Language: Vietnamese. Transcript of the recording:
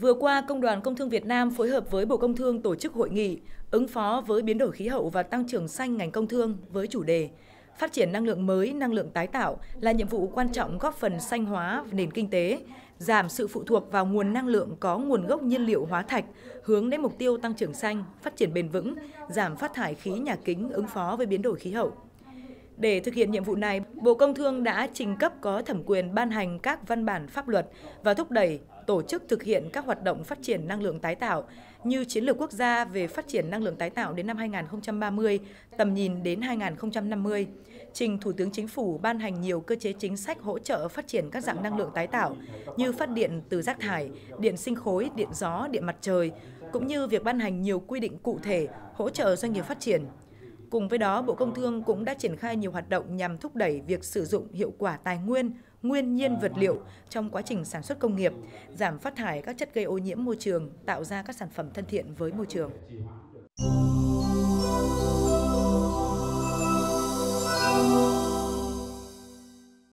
Vừa qua, Công đoàn Công thương Việt Nam phối hợp với Bộ Công Thương tổ chức hội nghị ứng phó với biến đổi khí hậu và tăng trưởng xanh ngành công thương với chủ đề Phát triển năng lượng mới, năng lượng tái tạo là nhiệm vụ quan trọng góp phần xanh hóa nền kinh tế, giảm sự phụ thuộc vào nguồn năng lượng có nguồn gốc nhiên liệu hóa thạch, hướng đến mục tiêu tăng trưởng xanh, phát triển bền vững, giảm phát thải khí nhà kính ứng phó với biến đổi khí hậu. Để thực hiện nhiệm vụ này, Bộ Công Thương đã trình cấp có thẩm quyền ban hành các văn bản pháp luật và thúc đẩy tổ chức thực hiện các hoạt động phát triển năng lượng tái tạo như chiến lược quốc gia về phát triển năng lượng tái tạo đến năm 2030, tầm nhìn đến 2050, trình Thủ tướng Chính phủ ban hành nhiều cơ chế chính sách hỗ trợ phát triển các dạng năng lượng tái tạo như phát điện từ rác thải, điện sinh khối, điện gió, điện mặt trời, cũng như việc ban hành nhiều quy định cụ thể hỗ trợ doanh nghiệp phát triển, Cùng với đó, Bộ Công Thương cũng đã triển khai nhiều hoạt động nhằm thúc đẩy việc sử dụng hiệu quả tài nguyên, nguyên nhiên vật liệu trong quá trình sản xuất công nghiệp, giảm phát thải các chất gây ô nhiễm môi trường, tạo ra các sản phẩm thân thiện với môi trường.